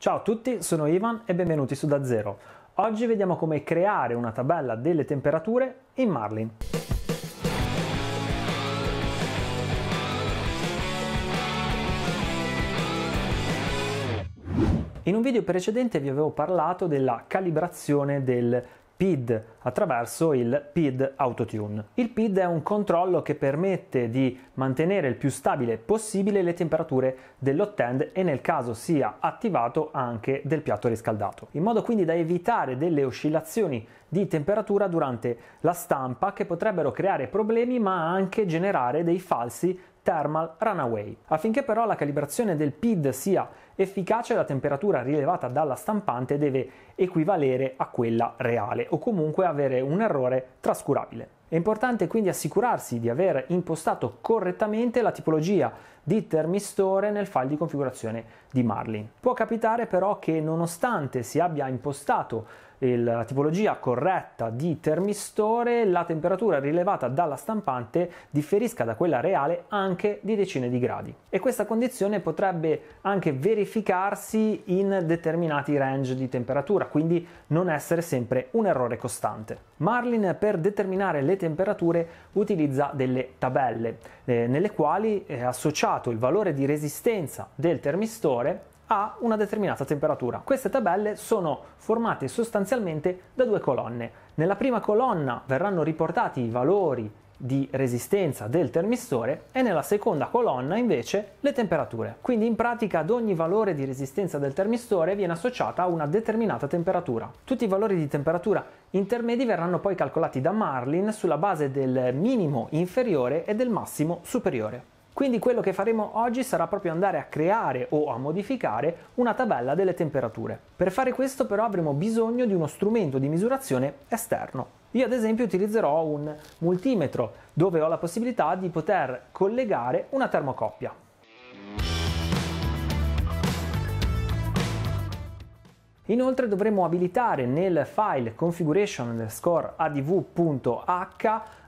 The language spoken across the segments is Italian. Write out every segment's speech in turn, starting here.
Ciao a tutti, sono Ivan e benvenuti su Da Zero. Oggi vediamo come creare una tabella delle temperature in Marlin. In un video precedente vi avevo parlato della calibrazione del PID attraverso il PID Autotune. Il PID è un controllo che permette di mantenere il più stabile possibile le temperature dell'hot e nel caso sia attivato anche del piatto riscaldato, in modo quindi da evitare delle oscillazioni di temperatura durante la stampa che potrebbero creare problemi ma anche generare dei falsi Thermal Runaway. Affinché però la calibrazione del PID sia efficace, la temperatura rilevata dalla stampante deve equivalere a quella reale o comunque avere un errore trascurabile. È importante quindi assicurarsi di aver impostato correttamente la tipologia di termistore nel file di configurazione di Marlin. Può capitare però che nonostante si abbia impostato la tipologia corretta di termistore, la temperatura rilevata dalla stampante differisca da quella reale anche di decine di gradi. E questa condizione potrebbe anche verificarsi in determinati range di temperatura, quindi non essere sempre un errore costante. Marlin per determinare le temperature utilizza delle tabelle eh, nelle quali è associato associato il valore di resistenza del termistore a una determinata temperatura. Queste tabelle sono formate sostanzialmente da due colonne. Nella prima colonna verranno riportati i valori di resistenza del termistore e nella seconda colonna invece le temperature. Quindi in pratica ad ogni valore di resistenza del termistore viene associata una determinata temperatura. Tutti i valori di temperatura intermedi verranno poi calcolati da Marlin sulla base del minimo inferiore e del massimo superiore. Quindi quello che faremo oggi sarà proprio andare a creare o a modificare una tabella delle temperature. Per fare questo però avremo bisogno di uno strumento di misurazione esterno. Io ad esempio utilizzerò un multimetro dove ho la possibilità di poter collegare una termocoppia. Inoltre dovremo abilitare nel file configuration adv.h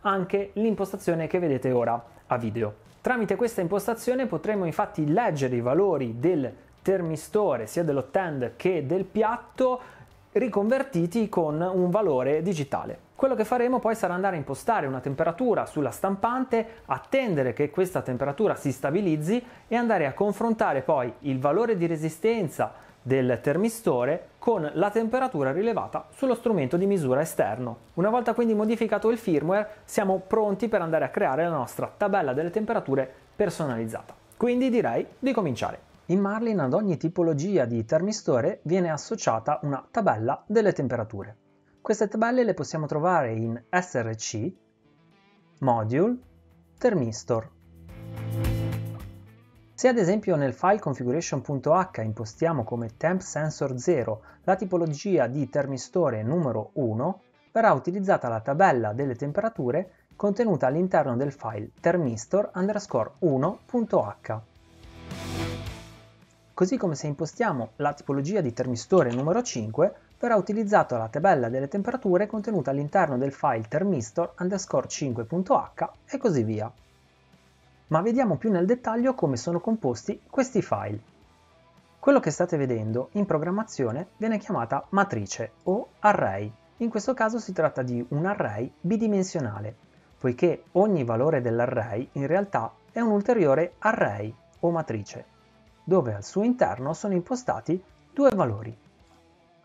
anche l'impostazione che vedete ora a video. Tramite questa impostazione potremo infatti leggere i valori del termistore, sia dello tend che del piatto, riconvertiti con un valore digitale. Quello che faremo poi sarà andare a impostare una temperatura sulla stampante, attendere che questa temperatura si stabilizzi e andare a confrontare poi il valore di resistenza del termistore con la temperatura rilevata sullo strumento di misura esterno. Una volta quindi modificato il firmware siamo pronti per andare a creare la nostra tabella delle temperature personalizzata. Quindi direi di cominciare. In Marlin ad ogni tipologia di termistore viene associata una tabella delle temperature. Queste tabelle le possiamo trovare in SRC, Module, Termistore. Se ad esempio nel file configuration.h impostiamo come temp sensor 0 la tipologia di termistore numero 1, verrà utilizzata la tabella delle temperature contenuta all'interno del file termistor underscore 1.h. Così come se impostiamo la tipologia di termistore numero 5, verrà utilizzata la tabella delle temperature contenuta all'interno del file termistor underscore 5.h e così via ma vediamo più nel dettaglio come sono composti questi file. Quello che state vedendo in programmazione viene chiamata matrice o array. In questo caso si tratta di un array bidimensionale, poiché ogni valore dell'array in realtà è un ulteriore array o matrice, dove al suo interno sono impostati due valori.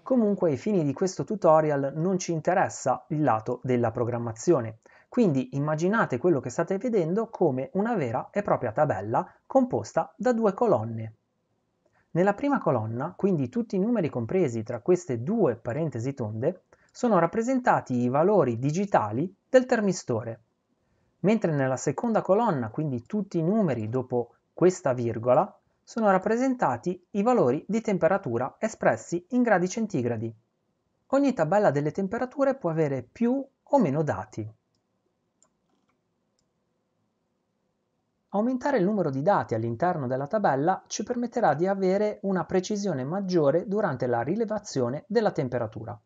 Comunque ai fini di questo tutorial non ci interessa il lato della programmazione, quindi immaginate quello che state vedendo come una vera e propria tabella composta da due colonne. Nella prima colonna, quindi tutti i numeri compresi tra queste due parentesi tonde, sono rappresentati i valori digitali del termistore, mentre nella seconda colonna, quindi tutti i numeri dopo questa virgola, sono rappresentati i valori di temperatura espressi in gradi centigradi. Ogni tabella delle temperature può avere più o meno dati. Aumentare il numero di dati all'interno della tabella ci permetterà di avere una precisione maggiore durante la rilevazione della temperatura.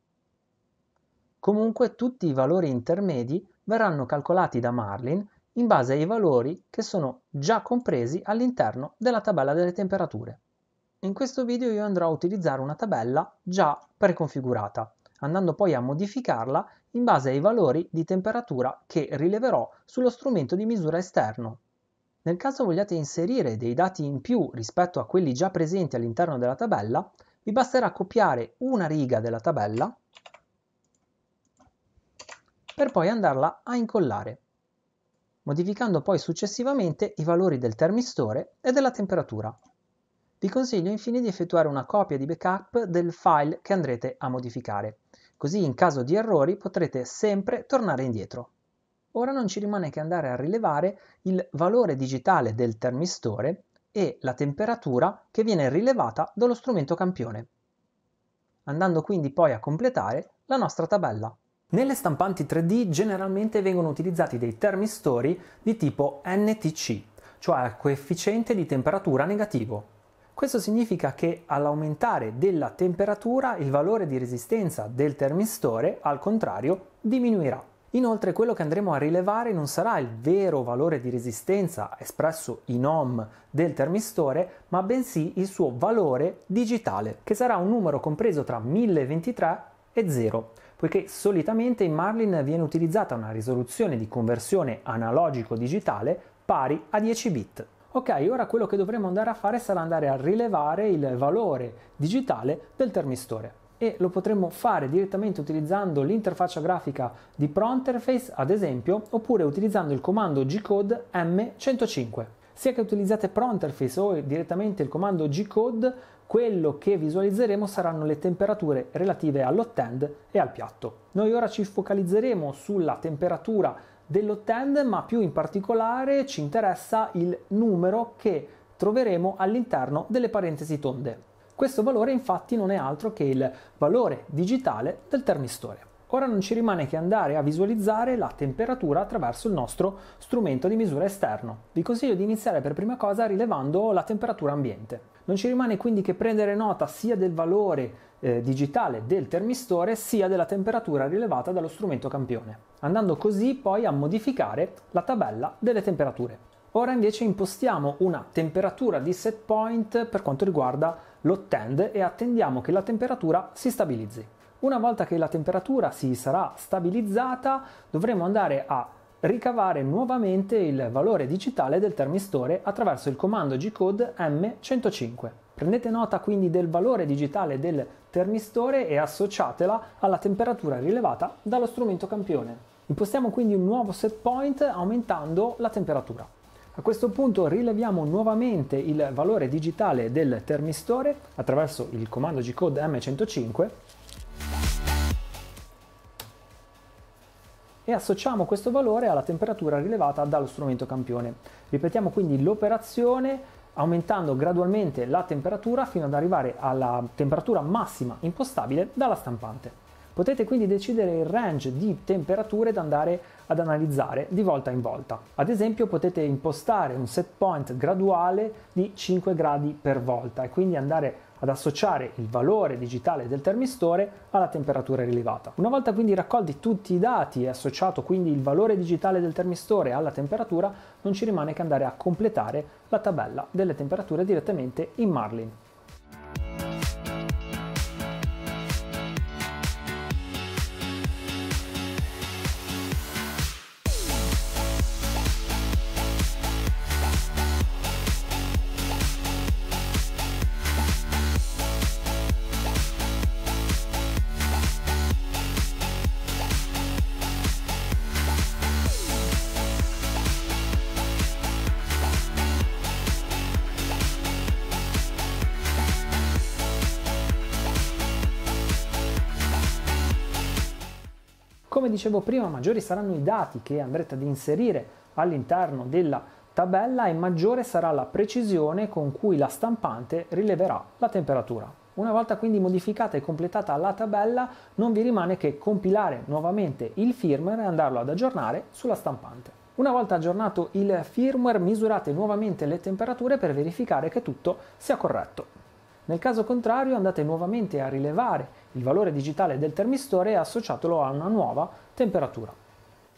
Comunque tutti i valori intermedi verranno calcolati da Marlin in base ai valori che sono già compresi all'interno della tabella delle temperature. In questo video io andrò a utilizzare una tabella già preconfigurata, andando poi a modificarla in base ai valori di temperatura che rileverò sullo strumento di misura esterno, nel caso vogliate inserire dei dati in più rispetto a quelli già presenti all'interno della tabella, vi basterà copiare una riga della tabella per poi andarla a incollare, modificando poi successivamente i valori del termistore e della temperatura. Vi consiglio infine di effettuare una copia di backup del file che andrete a modificare, così in caso di errori potrete sempre tornare indietro. Ora non ci rimane che andare a rilevare il valore digitale del termistore e la temperatura che viene rilevata dallo strumento campione, andando quindi poi a completare la nostra tabella. Nelle stampanti 3D generalmente vengono utilizzati dei termistori di tipo NTC, cioè coefficiente di temperatura negativo. Questo significa che all'aumentare della temperatura il valore di resistenza del termistore, al contrario, diminuirà. Inoltre quello che andremo a rilevare non sarà il vero valore di resistenza espresso in ohm del termistore, ma bensì il suo valore digitale, che sarà un numero compreso tra 1023 e 0, poiché solitamente in Marlin viene utilizzata una risoluzione di conversione analogico-digitale pari a 10 bit. Ok, ora quello che dovremo andare a fare sarà andare a rilevare il valore digitale del termistore e lo potremmo fare direttamente utilizzando l'interfaccia grafica di Pronterface ad esempio oppure utilizzando il comando gcode M105. Sia che utilizzate Pronterface o direttamente il comando gcode, quello che visualizzeremo saranno le temperature relative all'hot e al piatto. Noi ora ci focalizzeremo sulla temperatura dell'hot ma più in particolare ci interessa il numero che troveremo all'interno delle parentesi tonde. Questo valore infatti non è altro che il valore digitale del termistore. Ora non ci rimane che andare a visualizzare la temperatura attraverso il nostro strumento di misura esterno. Vi consiglio di iniziare per prima cosa rilevando la temperatura ambiente. Non ci rimane quindi che prendere nota sia del valore eh, digitale del termistore sia della temperatura rilevata dallo strumento campione, andando così poi a modificare la tabella delle temperature. Ora invece impostiamo una temperatura di set point per quanto riguarda lo tend e attendiamo che la temperatura si stabilizzi. Una volta che la temperatura si sarà stabilizzata dovremo andare a ricavare nuovamente il valore digitale del termistore attraverso il comando G-code M105. Prendete nota quindi del valore digitale del termistore e associatela alla temperatura rilevata dallo strumento campione. Impostiamo quindi un nuovo set point aumentando la temperatura. A questo punto rileviamo nuovamente il valore digitale del termistore attraverso il comando G-code M105 e associamo questo valore alla temperatura rilevata dallo strumento campione. Ripetiamo quindi l'operazione aumentando gradualmente la temperatura fino ad arrivare alla temperatura massima impostabile dalla stampante. Potete quindi decidere il range di temperature da andare ad analizzare di volta in volta. Ad esempio potete impostare un set point graduale di 5 gradi per volta e quindi andare ad associare il valore digitale del termistore alla temperatura rilevata. Una volta quindi raccolti tutti i dati e associato quindi il valore digitale del termistore alla temperatura, non ci rimane che andare a completare la tabella delle temperature direttamente in Marlin. Come dicevo prima, maggiori saranno i dati che andrete ad inserire all'interno della tabella e maggiore sarà la precisione con cui la stampante rileverà la temperatura. Una volta quindi modificata e completata la tabella, non vi rimane che compilare nuovamente il firmware e andarlo ad aggiornare sulla stampante. Una volta aggiornato il firmware, misurate nuovamente le temperature per verificare che tutto sia corretto. Nel caso contrario andate nuovamente a rilevare il valore digitale del termistore è associato a una nuova temperatura.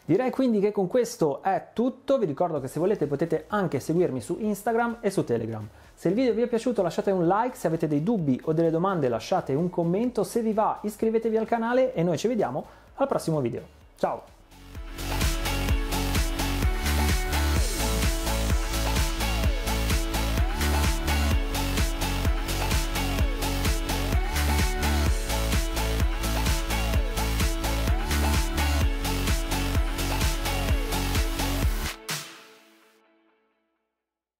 Direi quindi che con questo è tutto, vi ricordo che se volete potete anche seguirmi su Instagram e su Telegram. Se il video vi è piaciuto lasciate un like, se avete dei dubbi o delle domande lasciate un commento, se vi va iscrivetevi al canale e noi ci vediamo al prossimo video. Ciao!